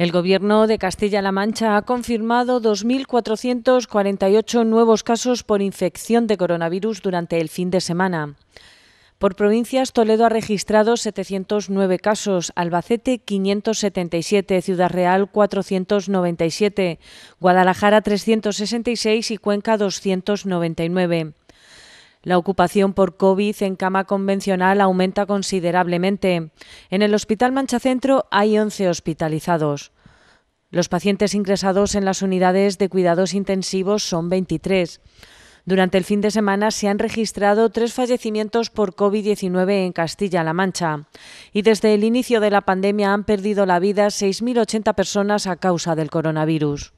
El Gobierno de Castilla-La Mancha ha confirmado 2.448 nuevos casos por infección de coronavirus durante el fin de semana. Por provincias, Toledo ha registrado 709 casos, Albacete 577, Ciudad Real 497, Guadalajara 366 y Cuenca 299. La ocupación por COVID en cama convencional aumenta considerablemente. En el Hospital Mancha Centro hay 11 hospitalizados. Los pacientes ingresados en las unidades de cuidados intensivos son 23. Durante el fin de semana se han registrado tres fallecimientos por COVID-19 en Castilla-La Mancha y desde el inicio de la pandemia han perdido la vida 6.080 personas a causa del coronavirus.